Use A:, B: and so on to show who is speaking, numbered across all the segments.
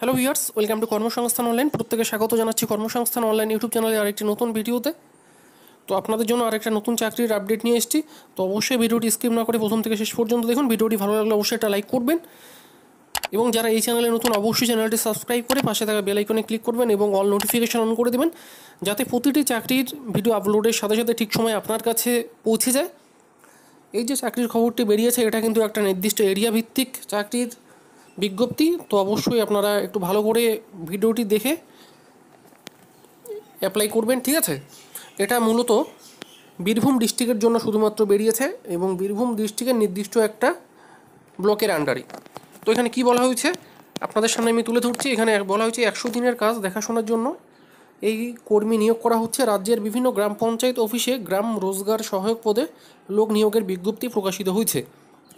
A: hello viewers welcome to কর্মসংস্থান online প্রত্যেকে স্বাগত জানাচ্ছি কর্মসংস্থান অনলাইন ইউটিউব চ্যানেলে আরেকটি নতুন ভিডিওতে তো আপনাদের জন্য আরেকটা নতুন চাকরির আপডেট নিয়ে এসেছি তো অবশ্যই ভিডিওটি স্কিপ না করে প্রথম থেকে শেষ পর্যন্ত দেখুন ভিডিওটি ভালো লাগলে অবশ্যই একটা লাইক করবেন এবং যারা এই চ্যানেলে নতুন অবশ্যই চ্যানেলটি সাবস্ক্রাইব করে পাশে থাকা বেল আইকনে ক্লিক করবেন এবং অল নোটিফিকেশান অন করে দেবেন যাতে প্রতিটি চাকরির ভিডিও আপলোডের সাথে সাথে ঠিক সময় আপনার কাছে পৌঁছে যায় এই যে চাকরির খবরটি বেরিয়েছে এটা কিন্তু একটা নির্দিষ্ট এরিয়া ভিত্তিক চাকরির বিজ্ঞপ্তি তো অবশ্যই আপনারা একটু ভালো করে ভিডিওটি দেখে অ্যাপ্লাই করবেন ঠিক আছে এটা মূলত বীরভূম ডিস্ট্রিক্টের জন্য শুধুমাত্র বেরিয়েছে এবং বীরভূম ডিস্ট্রিক্টের নির্দিষ্ট একটা ব্লকের আন্ডারে তো এখানে কি বলা হয়েছে আপনাদের সামনে আমি তুলে ধরছি এখানে বলা হয়েছে একশো দিনের কাজ দেখাশোনার জন্য এই কর্মী নিয়োগ করা হচ্ছে রাজ্যের বিভিন্ন গ্রাম পঞ্চায়েত অফিসে গ্রাম রোজগার সহায়ক পদে লোক নিয়োগের বিজ্ঞপ্তি প্রকাশিত হয়েছে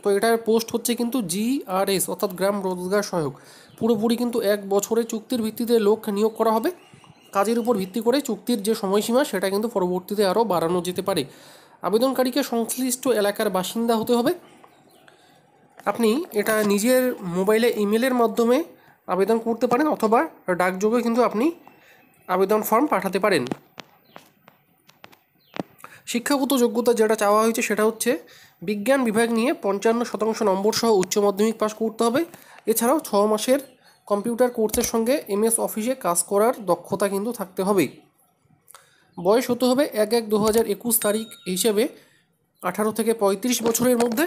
A: তো এটার পোস্ট হচ্ছে কিন্তু জিআরএস অর্থাৎ গ্রাম রোজগার সহায়ক পুরোপুরি কিন্তু এক বছরে চুক্তির ভিত্তিতে লোক নিয়োগ করা হবে কাজের উপর ভিত্তি করে চুক্তির যে সময়সীমা সেটা কিন্তু পরবর্তীতে আরও বাড়ানো যেতে পারে আবেদনকারীকে সংশ্লিষ্ট এলাকার বাসিন্দা হতে হবে আপনি এটা নিজের মোবাইলে ইমেলের মাধ্যমে আবেদন করতে পারেন অথবা ডাকযোগে কিন্তু আপনি আবেদন ফর্ম পাঠাতে পারেন শিক্ষাগত যোগ্যতা যেটা চাওয়া হয়েছে সেটা হচ্ছে বিজ্ঞান বিভাগ নিয়ে পঞ্চান্ন শতাংশ নম্বর সহ উচ্চ মাধ্যমিক পাশ করতে হবে এছাড়াও ছ মাসের কম্পিউটার কোর্সের সঙ্গে এমএস অফিসে কাজ করার দক্ষতা কিন্তু থাকতে হবে বয়স হতে হবে এক এক দু হাজার একুশ তারিখ হিসেবে আঠারো থেকে পঁয়ত্রিশ বছরের মধ্যে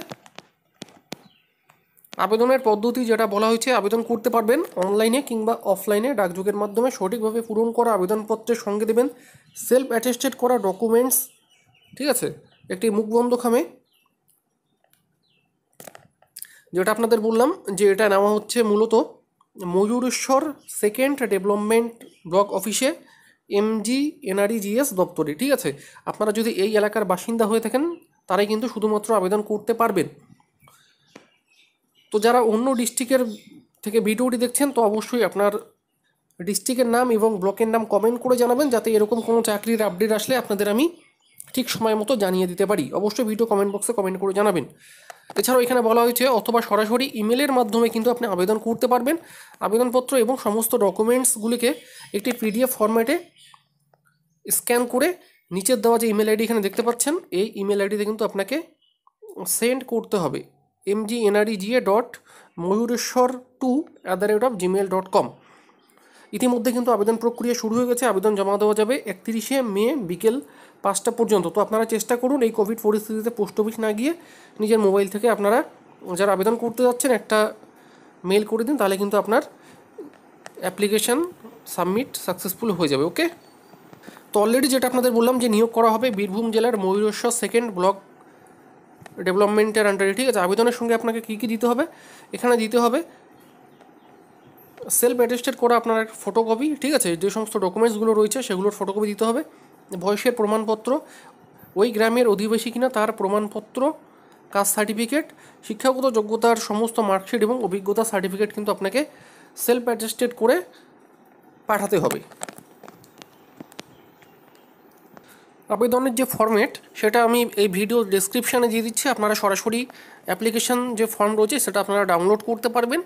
A: আবেদনের পদ্ধতি যেটা বলা হয়েছে আবেদন করতে পারবেন অনলাইনে কিংবা অফলাইনে ডাকযোগের মাধ্যমে সঠিকভাবে পূরণ করা আবেদনপত্রের সঙ্গে দেবেন সেলফ অ্যাটেস্টেড করা ডকুমেন্টস ঠিক আছে একটি মুখবন্ধ খামে যেটা আপনাদের বললাম যে এটা নেওয়া হচ্ছে মূলত ময়ূরেশ্বর সেকেন্ড ডেভেলপমেন্ট ব্লক অফিসে এমজি এনআরইজিএস দপ্তরে ঠিক আছে আপনারা যদি এই এলাকার বাসিন্দা হয়ে থাকেন তারাই কিন্তু শুধুমাত্র আবেদন করতে পারবেন তো যারা অন্য ডিস্ট্রিক্টের থেকে ভিডিওটি দেখছেন তো অবশ্যই আপনার ডিস্ট্রিক্টের নাম এবং ব্লকের নাম কমেন্ট করে জানাবেন যাতে এরকম কোনো চাকরির আপডেট আসলে আপনাদের আমি ঠিক সময় মতো জানিয়ে দিতে পারি অবশ্যই ভিডিও কমেন্ট বক্সে কমেন্ট করে জানাবেন এছাড়াও এখানে বলা হয়েছে অথবা সরাসরি ইমেলের মাধ্যমে কিন্তু আপনি আবেদন করতে পারবেন আবেদনপত্র এবং সমস্ত ডকুমেন্টসগুলিকে একটি পিডিএফ ফরম্যাটে স্ক্যান করে নিচের দেওয়া যে ইমেল আইডি এখানে দেখতে পাচ্ছেন এই ইমেল আইডিতে কিন্তু আপনাকে সেন্ড করতে হবে MGNREGA dot Mayureswar two at the rate of Gmail dot com ইতিমধ্যে কিন্তু আবেদন প্রক্রিয়া শুরু হয়ে গেছে আবেদন জমা দেওয়া যাবে একত্রিশে মে বিকেল পাঁচটা পর্যন্ত তো আপনারা চেষ্টা করুন এই কোভিড পরিস্থিতিতে পোস্ট অফিস না গিয়ে নিজের মোবাইল থেকে আপনারা যারা আবেদন করতে যাচ্ছেন একটা মেল করে দিন তাহলে কিন্তু আপনার অ্যাপ্লিকেশান সাবমিট সাকসেসফুল হয়ে যাবে ওকে তো অলরেডি যেটা আপনাদের বললাম যে নিয়োগ করা হবে বীরভূম জেলার ময়ূরেশ্বর সেকেন্ড ব্লক ডেভেলপমেন্টের আন্ডারে ঠিক আছে আবেদনের সঙ্গে আপনাকে কী কী দিতে হবে এখানে দিতে হবে সেলফ অ্যাটেস্টেড করা আপনার একটা ফটোকপি ঠিক আছে যে সমস্ত ডকুমেন্টসগুলো রয়েছে সেগুলোর ফটোকপি দিতে হবে বয়সের প্রমাণপত্র ওই গ্রামের অধিবাসী কিনা তার প্রমাণপত্র কাস্ট সার্টিফিকেট শিক্ষাগত যোগ্যতার সমস্ত মার্কশিট এবং অভিজ্ঞতা সার্টিফিকেট কিন্তু আপনাকে সেলফ অ্যাটেস্টেড করে পাঠাতে হবে আবেদনের যে ফর্মেট সেটা আমি এই ভিডিও ডেসক্রিপশানে দিয়ে দিচ্ছি আপনারা সরাসরি অ্যাপ্লিকেশান যে ফর্ম রয়েছে সেটা আপনারা ডাউনলোড করতে পারবেন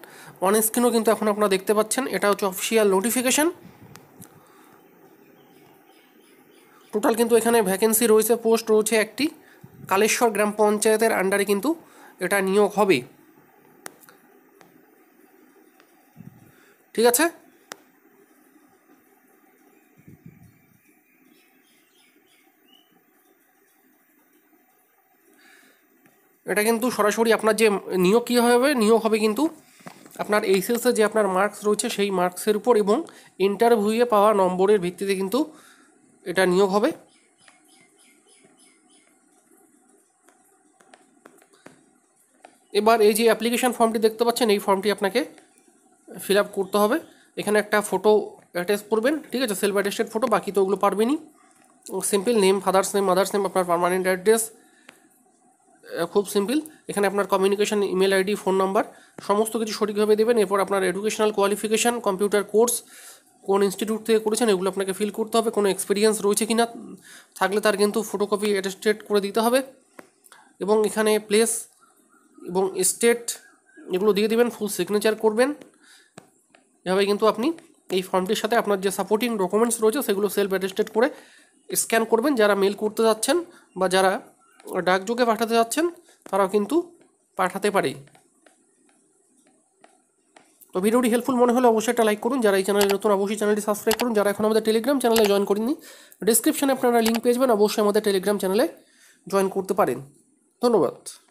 A: অন স্ক্রিনও কিন্তু এখন আপনারা দেখতে পাচ্ছেন এটা হচ্ছে অফিসিয়াল নোটিফিকেশান টোটাল কিন্তু এখানে ভ্যাকেন্সি রয়েছে পোস্ট রয়েছে একটি কালেশ্বর গ্রাম পঞ্চায়েতের আন্ডারে কিন্তু এটা নিয়োগ হবে ঠিক আছে এটা কিন্তু সরাসরি আপনার যে নিয়োগ কী হবে নিয়োগ হবে কিন্তু আপনার এইচএসে যে আপনার মার্কস রয়েছে সেই মার্কসের উপর এবং ইন্টারভিউয়ে পাওয়া নম্বরের ভিত্তিতে কিন্তু এটা নিয়োগ হবে এবার এই যে অ্যাপ্লিকেশান ফর্মটি দেখতে পাচ্ছেন এই ফর্মটি আপনাকে ফিল আপ করতে হবে এখানে একটা ফটো অ্যাটাচ করবেন ঠিক আছে সেলফ অ্যাটেস্টেড ফটো বাকি তো ওগুলো পারবেনই simple name father's name mother's name আপনার পারমানেন্ট অ্যাড্রেস খুব সিম্পল এখানে আপনার communication email ID phone number সমস্ত কিছু সঠিকভাবে দেবেন এরপর আপনার এডুকেশনাল কোয়ালিফিকেশান কম্পিউটার কোর্স কোন ইনস্টিটিউট থেকে করেছেন এগুলো আপনাকে ফিল করতে হবে কোনো এক্সপিরিয়েন্স রয়েছে কি না থাকলে তার কিন্তু ফটোকপি অ্যাটেস্টেড করে দিতে হবে এবং এখানে প্লেস এবং স্টেট এগুলো দিয়ে দেবেন ফুল সিগনেচার করবেন এভাবে কিন্তু আপনি এই ফর্মটির সাথে আপনার যে সাপোর্টিং ডকুমেন্টস রয়েছে সেগুলো সেলফ অ্যাটেস্টেড করে স্ক্যান করবেন যারা মেল করতে যাচ্ছেন বা যারা ডাকযোগে পাঠাতে যাচ্ছেন তারাও কিন্তু পাঠাতে পারে তো ভিডিওটি হেল্পফুল মনে হলে অবশ্যই একটা লাইক করুন যারা এই চ্যানেলে নতুন অবশ্যই চ্যানেলটি সাবস্ক্রাইব করুন যারা এখন আমাদের টেলিগ্রাম চ্যানেলে জয়েন করেননি ডিসক্রিপশানে আপনারা লিঙ্ক পেয়ে যাবেন অবশ্যই আমাদের টেলিগ্রাম চ্যানেলে জয়েন করতে পারেন ধন্যবাদ